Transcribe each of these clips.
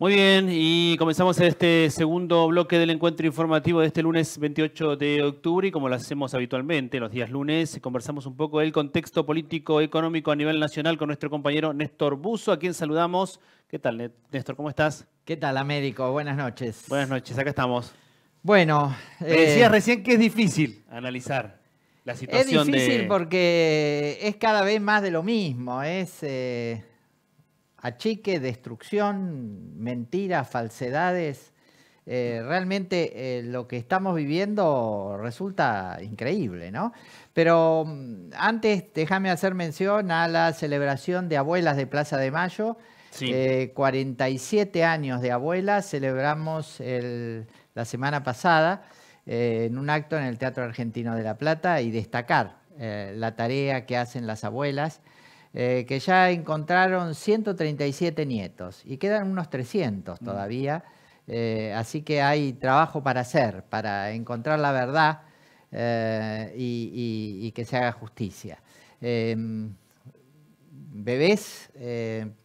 Muy bien, y comenzamos este segundo bloque del encuentro informativo de este lunes 28 de octubre y como lo hacemos habitualmente los días lunes, conversamos un poco del contexto político económico a nivel nacional con nuestro compañero Néstor Buzo, a quien saludamos. ¿Qué tal, Néstor? ¿Cómo estás? ¿Qué tal, Américo? Buenas noches. Buenas noches, acá estamos. Bueno, decías eh, recién que es difícil analizar la situación. Es difícil porque es cada vez más de lo mismo, es... Eh, achique, destrucción, mentiras, falsedades. Eh, realmente eh, lo que estamos viviendo resulta increíble, ¿no? Pero mm, antes, déjame hacer mención a la celebración de Abuelas de Plaza de Mayo. 47 eh, años de Abuelas, celebramos la semana pasada en un acto en el Teatro Argentino de La Plata y destacar la tarea que hacen las abuelas eh, que ya encontraron 137 nietos y quedan unos 300 mm. todavía. Eh, así que hay trabajo para hacer, para encontrar la verdad eh, y, que se haga justicia. Em, bebés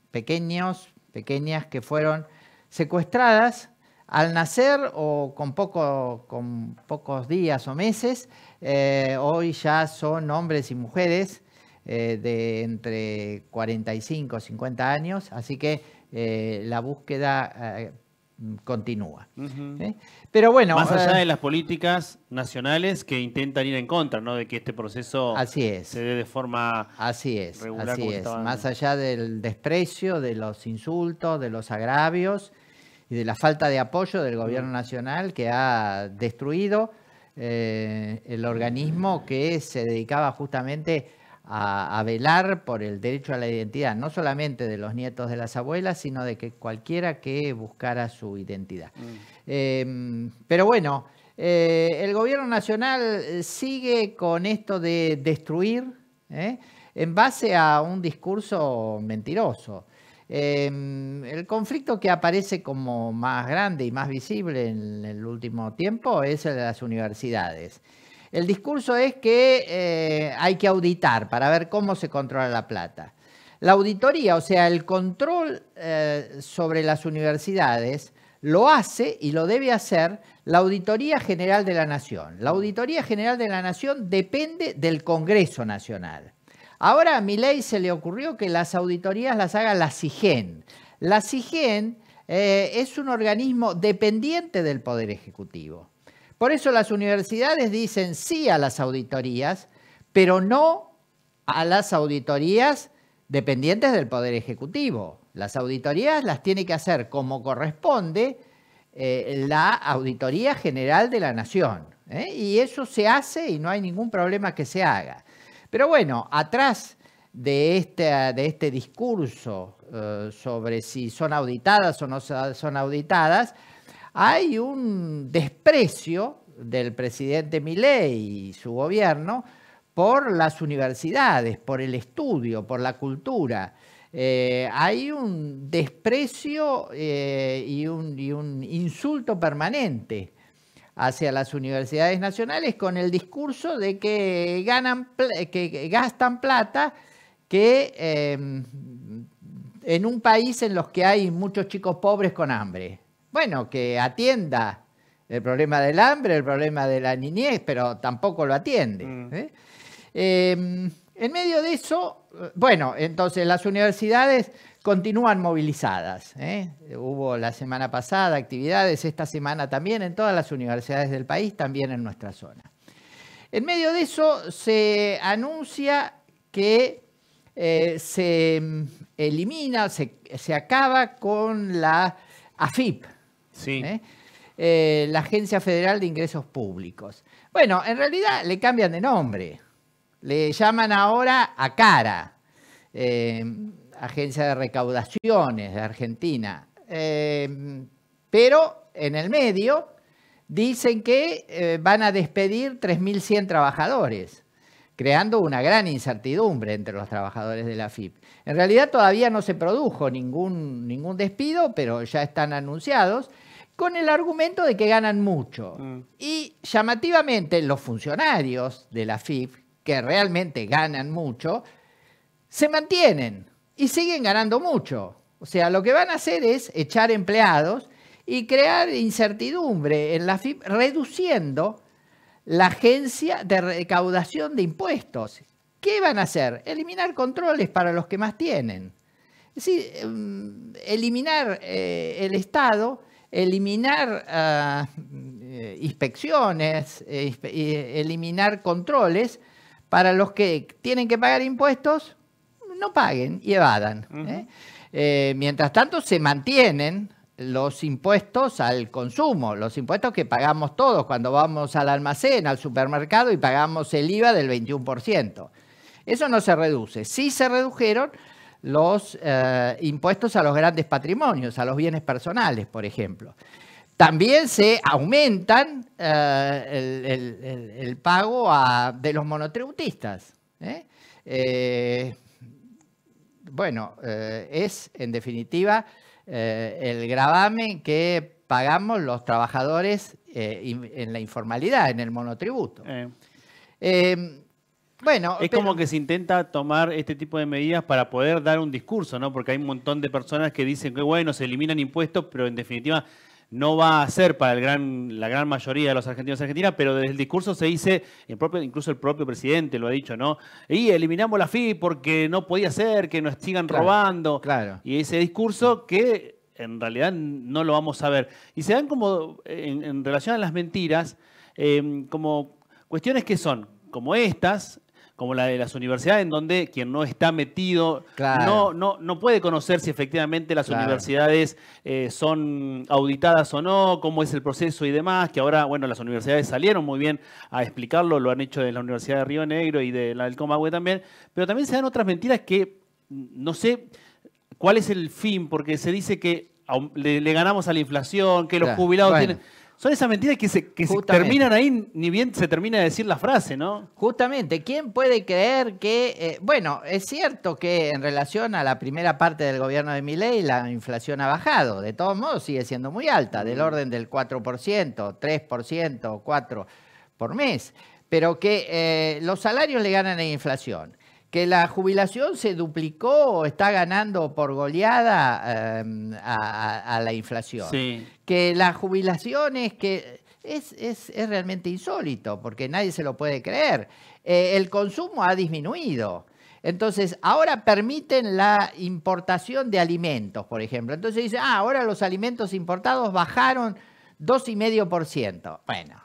pequeños, pequeñas que fueron secuestradas al nacer o con, pocos días o meses, hoy ya son hombres y mujeres eh, de entre 45 y 50 años, así que eh, la búsqueda eh, continúa. Pero bueno. Más allá de las políticas nacionales que intentan ir en contra, ¿no? De que este proceso así es. se dé de forma así es, Así es. Más allá del desprecio, de los insultos, de los agravios y de la falta de apoyo del gobierno nacional que ha destruido el organismo que se dedicaba justamente a, velar por el derecho a la identidad, no solamente de los nietos de las abuelas, sino de que cualquiera que buscara su identidad. Mm. Em, pero bueno, eh, el gobierno nacional sigue con esto de destruir ¿eh? en base a un discurso mentiroso. Em, el conflicto que aparece como más grande y más visible en el último tiempo es el de las universidades. El discurso es que eh, hay que auditar para ver cómo se controla la plata. La auditoría, o sea, el control eh, sobre las universidades, lo hace y lo debe hacer la Auditoría General de la Nación. La Auditoría General de la Nación depende del Congreso Nacional. Ahora a mi ley se le ocurrió que las auditorías las haga la CIGEN. La CIGEN eh, es un organismo dependiente del Poder Ejecutivo. Por eso las universidades dicen sí a las auditorías, pero no a las auditorías dependientes del Poder Ejecutivo. Las auditorías las tiene que hacer como corresponde eh, la Auditoría General de la Nación. ¿eh? Y eso se hace y no hay ningún problema que se haga. Pero bueno, atrás de este, discurso eh, sobre si son auditadas o no son auditadas, hay un desprecio del presidente Milei y su gobierno por las universidades, por el estudio, por la cultura. Eh, hay un desprecio eh, y, un, insulto permanente hacia las universidades nacionales con el discurso de que, ganan, que gastan plata que eh, en un país en los que hay muchos chicos pobres con hambre bueno, que atienda el problema del hambre, el problema de la niñez, pero tampoco lo atiende. Mm. ¿eh? Em, en medio de eso, bueno, entonces las universidades continúan movilizadas. ¿eh? Hubo la semana pasada actividades, esta semana también en todas las universidades del país, también en nuestra zona. En medio de eso se anuncia que eh, se em, elimina, se, se, acaba con la AFIP, ¿eh? Eh, la Agencia Federal de Ingresos Públicos. Bueno, en realidad le cambian de nombre. Le llaman ahora a cara, eh, Agencia de Recaudaciones de Argentina. pero en el medio dicen que van a despedir 3.100 trabajadores creando una gran incertidumbre entre los trabajadores de la FIP. En realidad todavía no se produjo ningún, ningún despido, pero ya están anunciados con el argumento de que ganan mucho. Mm. Y llamativamente los funcionarios de la FIP, que realmente ganan mucho, se mantienen y siguen ganando mucho. O sea, lo que van a hacer es echar empleados y crear incertidumbre en la FIP, reduciendo la agencia de recaudación de impuestos. ¿Qué van a hacer? Eliminar controles para los que más tienen. Es decir, em, eliminar eh, el Estado eliminar ah, eh, inspecciones, eh, eliminar controles para los que tienen que pagar impuestos, no paguen y evadan. ¿eh? mientras tanto, se mantienen los impuestos al consumo, los impuestos que pagamos todos cuando vamos al almacén, al supermercado y pagamos el IVA del 21%. Eso no se reduce. Sí se redujeron los eh, impuestos a los grandes patrimonios, a los bienes personales, por ejemplo. También se aumentan eh, el, pago de los monotributistas. ¿eh? bueno, es en definitiva el gravamen que pagamos los trabajadores en la informalidad, en el monotributo es como que se intenta tomar este tipo de medidas para poder dar un discurso, ¿no? Porque hay un montón de personas que dicen que, bueno, se eliminan impuestos, pero en definitiva no va a ser para la gran mayoría de los argentinos y argentinas, pero desde el discurso se dice, el propio, incluso el propio presidente lo ha dicho, ¿no? Y eliminamos la FI porque no podía ser, que nos sigan robando. Claro. Y ese discurso que en realidad no lo vamos a ver. Y se dan como, en, relación a las mentiras, eh, como cuestiones que son como estas, como la de las universidades, en donde quien no está metido no, no, no puede conocer si efectivamente las universidades eh, son auditadas o no, cómo es el proceso y demás, que ahora, bueno, las universidades salieron muy bien a explicarlo, lo han hecho de la Universidad de Río Negro y de la del Comahue también, pero también se dan otras mentiras que no sé cuál es el fin, porque se dice que le, ganamos a la inflación, que los jubilados tienen... Son esas mentiras que, se, terminan ahí, ni bien se termina de decir la frase, ¿no? Justamente, ¿quién puede creer que, eh, bueno, es cierto que en relación a la primera parte del gobierno de Milei la inflación ha bajado, de todos modos sigue siendo muy alta, del mm. orden del 4%, 3%, 4% por mes, pero que eh, los salarios le ganan a la inflación que la jubilación se duplicó, está ganando por goleada em, a, la inflación. Que jubilación es que es, es, es, realmente insólito, porque nadie se lo puede creer. Eh, el consumo ha disminuido. Entonces, ahora permiten la importación de alimentos, por ejemplo. Entonces dice, ah, ahora los alimentos importados bajaron 2,5%. Bueno,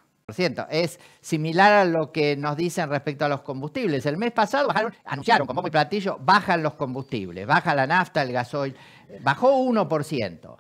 es similar a lo que nos dicen respecto a los combustibles. El mes pasado bajaron, anunciaron como muy platillo, bajan los combustibles, baja la nafta, el gasoil, bajó 1%.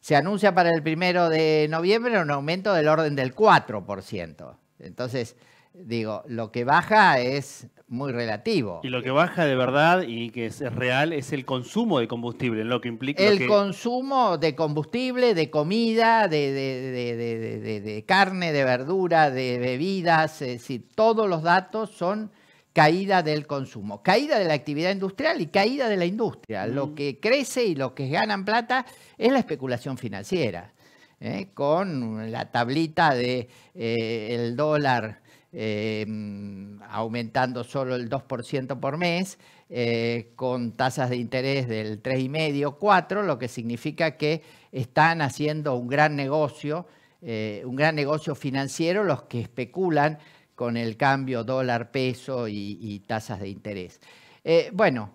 Se anuncia para el primero de noviembre un aumento del orden del 4%. Entonces, digo, lo que baja es muy relativo. Y lo que baja de verdad y que es real es el consumo de combustible, lo que implica. El consumo de combustible, de comida, de, de, carne, de verdura, de bebidas, es decir, todos los datos son caída del consumo, caída de la actividad industrial y caída de la industria. Lo que crece y lo que ganan plata es la especulación financiera, ¿eh? con la tablita de eh, dólar Em, aumentando solo el 2% por mes, eh, con tasas de interés del 3,5, 4, lo que significa que están haciendo un gran negocio, eh, un gran negocio financiero los que especulan con el cambio dólar-peso y, tasas de interés. Eh, bueno,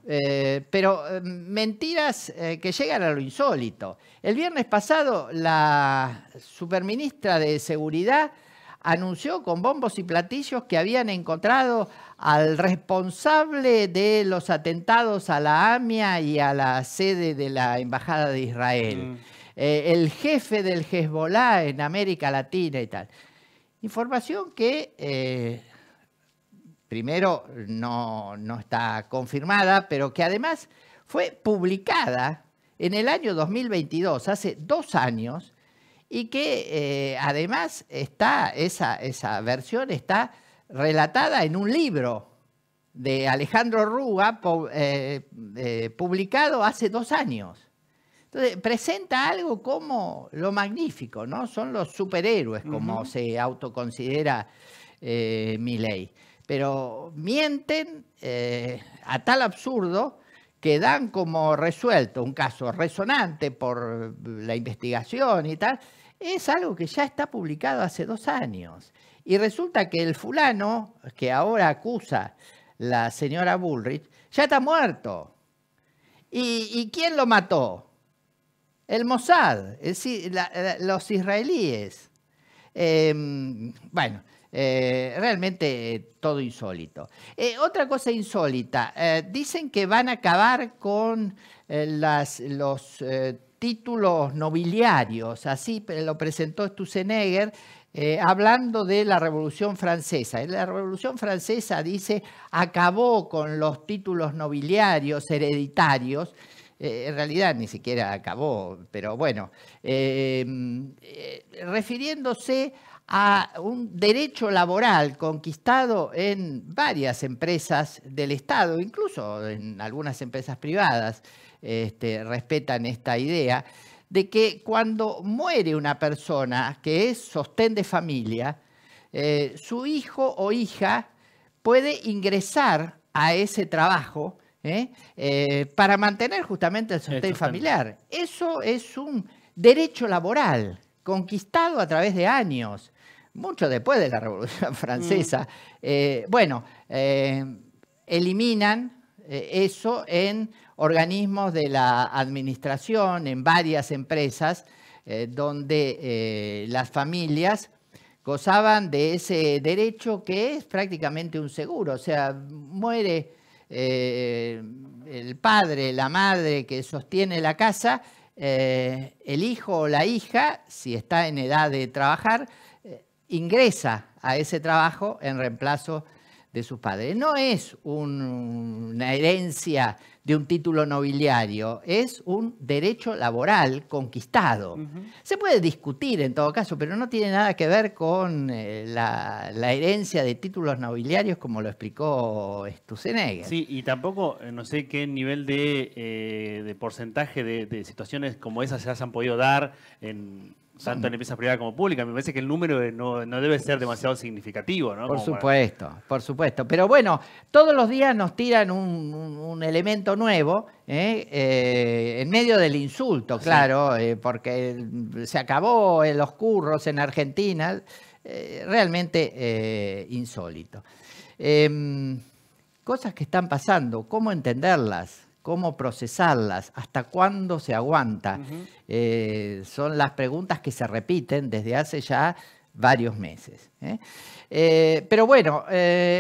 pero em, mentiras que llegan a lo insólito. El viernes pasado, la superministra de Seguridad anunció con bombos y platillos que habían encontrado al responsable de los atentados a la AMIA y a la sede de la Embajada de Israel, mm. eh, el jefe del Hezbollah en América Latina y tal. Información que eh, primero no, no está confirmada, pero que además fue publicada en el año 2022, hace dos años, y que eh, además está, esa, versión está relatada en un libro de Alejandro Rúa, eh, eh, publicado hace dos años. Entonces, presenta algo como lo magnífico, ¿no? Son los superhéroes, como se autoconsidera eh, Pero mienten a tal absurdo que dan como resuelto un caso resonante por la investigación y tal, es algo que ya está publicado hace dos años. Y resulta que el fulano que ahora acusa la señora Bullrich ya está muerto. ¿Y, quién lo mató? El Mossad, los israelíes. Em, bueno, eh, realmente eh, todo insólito. Eh, otra cosa insólita, dicen que van a acabar con los títulos nobiliarios, así lo presentó Stusenegger. hablando de la Revolución Francesa. La Revolución Francesa, dice, acabó con los títulos nobiliarios hereditarios, en realidad ni siquiera acabó, pero bueno, refiriéndose a... refiriéndose a un derecho laboral conquistado en varias empresas del Estado, incluso en algunas empresas privadas este, respetan esta idea, de que cuando muere una persona que es sostén de familia, eh, su hijo o hija puede ingresar a ese trabajo ¿eh? Eh, para mantener justamente el sostén familiar. Eso es un derecho laboral conquistado a través de años mucho después de la Revolución Francesa. Mm. Eh, bueno, eh, eliminan eh, eso en organismos de la administración, en varias empresas, donde las familias gozaban de ese derecho que es prácticamente un seguro, o sea, muere el padre, la madre que sostiene la casa, el hijo o la hija, si está en edad de trabajar, ingresa a ese trabajo en reemplazo de sus padres. No es una herencia de un título nobiliario, es un derecho laboral conquistado. Se puede discutir en todo caso, pero no tiene nada que ver con eh, la, herencia de títulos nobiliarios como lo explicó Stusenegger. Sí, y tampoco eh, no sé qué nivel de, eh, porcentaje de, situaciones como esas se han podido dar en tanto en empresas privadas como públicas. Me parece que el número no, debe ser demasiado significativo, Por supuesto, por supuesto. Pero bueno, todos los días nos tiran un, elemento nuevo, ¿eh? Eh, en medio del insulto, claro, eh, porque se acabó los curros en Argentina, realmente insólito. Em, cosas que están pasando, ¿cómo entenderlas? cómo procesarlas, hasta cuándo se aguanta. Eh, son las preguntas que se repiten desde hace ya varios meses. ¿eh? Eh, pero bueno,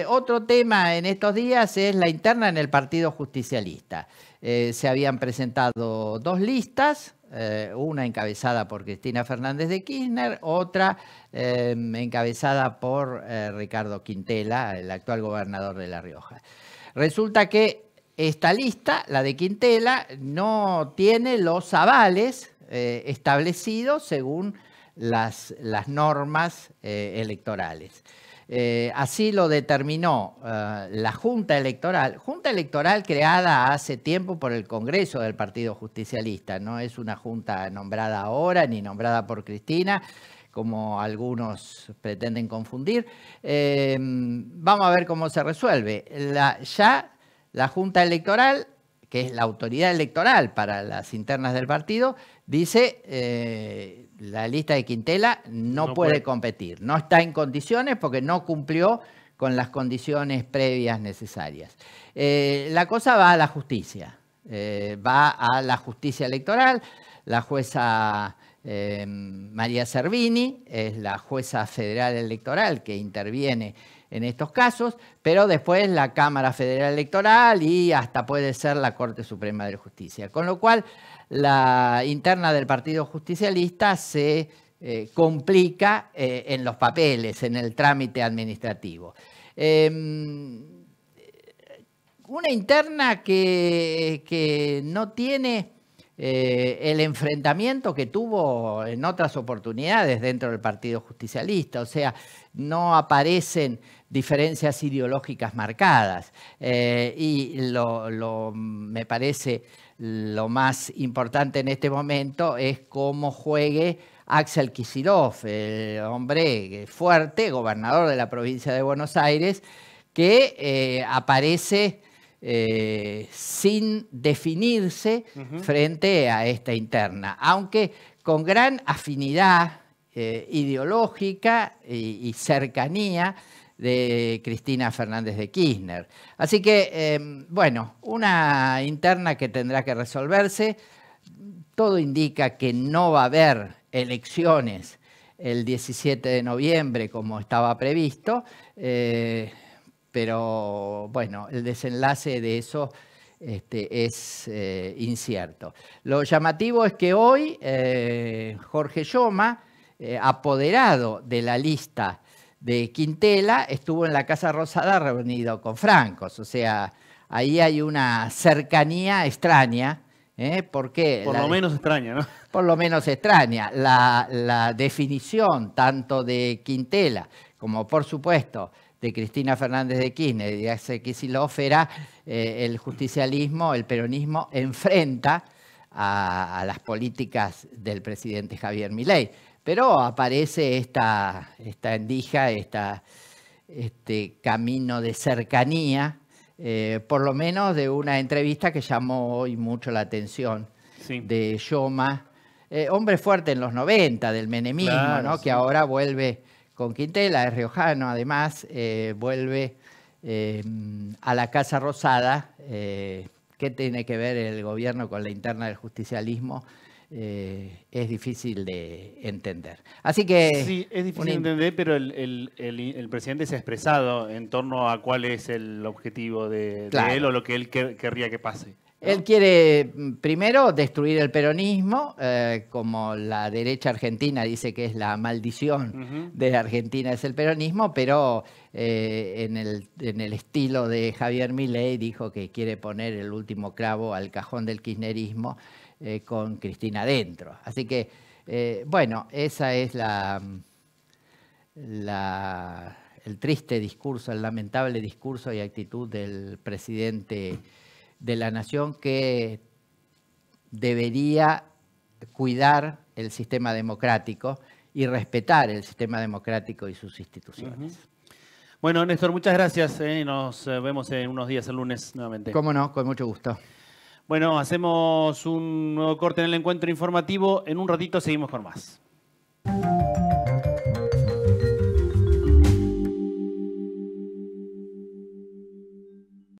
otro tema en estos días es la interna en el Partido Justicialista. se habían presentado dos listas, una encabezada por Cristina Fernández de Kirchner, otra encabezada por Ricardo Quintela, el actual gobernador de La Rioja. Resulta que esta lista, la de Quintela, no tiene los avales eh, establecidos según las, normas eh, electorales. Eh, así lo determinó la Junta Electoral, Junta Electoral creada hace tiempo por el Congreso del Partido Justicialista, no es una junta nombrada ahora ni nombrada por Cristina, como algunos pretenden confundir. vamos a ver cómo se resuelve. La, ya la Junta Electoral, que es la autoridad electoral para las internas del partido, dice eh, la lista de Quintela no, puede, competir, no está en condiciones porque no cumplió con las condiciones previas necesarias. Eh, la cosa va a la justicia, eh, va a la justicia electoral, la jueza María Cervini es la jueza federal electoral que interviene en estos casos, pero después la Cámara Federal Electoral y hasta puede ser la Corte Suprema de Justicia. Con lo cual, la interna del Partido Justicialista se eh, complica eh, en los papeles, en el trámite administrativo. Em, una interna que no tiene eh, el enfrentamiento que tuvo en otras oportunidades dentro del Partido Justicialista, o sea, no aparecen diferencias ideológicas marcadas. Eh, y lo, me parece lo más importante en este momento es cómo juegue Axel Kicillof, el hombre fuerte, gobernador de la provincia de Buenos Aires, que eh, aparece eh, sin definirse frente a esta interna, aunque con gran afinidad eh, ideológica y, cercanía de Cristina Fernández de Kirchner. Así que, em, bueno, una interna que tendrá que resolverse. Todo indica que no va a haber elecciones el 17 de noviembre como estaba previsto. Eh, pero bueno, el desenlace de eso este, es eh, incierto. Lo llamativo es que hoy eh, Jorge Yoma, eh, apoderado de la lista de Quintela, estuvo en la Casa Rosada reunido con Francos, o sea, ahí hay una cercanía extraña. Porque por lo menos extraña, ¿no? Por lo menos extraña. La, la definición tanto de Quintela como, por supuesto, de Cristina Fernández de Kirchner de hace Kicillof era eh, el justicialismo, el peronismo enfrenta a, las políticas del presidente Javier Milei. Pero aparece esta, esta endija, esta, este camino de cercanía, eh, por lo menos de una entrevista que llamó hoy mucho la atención de Yoma, eh, hombre fuerte en los 90 del menemismo, ¿no? que ahora vuelve con Quintela, es riojano además, eh, vuelve eh, a la Casa Rosada. Eh, ¿Qué tiene que ver el gobierno con la interna del justicialismo? es difícil de entender. Así que... Sí, es difícil de entender, pero el, presidente se ha expresado en torno a cuál es el objetivo de, él o lo que él querría que pase. Él quiere mm, primero destruir el peronismo, eh, como la derecha argentina dice que es la maldición de Argentina es el peronismo, pero eh, en, el, estilo de Javier Milei dijo que quiere poner el último clavo al cajón del kirchnerismo eh, con Cristina dentro. Así que, bueno, esa es mm, la, el triste discurso, el lamentable discurso y actitud del presidente de la nación que debería cuidar el sistema democrático y respetar el sistema democrático y sus instituciones. Bueno, Néstor, muchas gracias eh, nos eh, vemos en unos días el lunes nuevamente. Cómo no, con mucho gusto. Bueno, hacemos un nuevo corte en el encuentro informativo. En un ratito seguimos con más.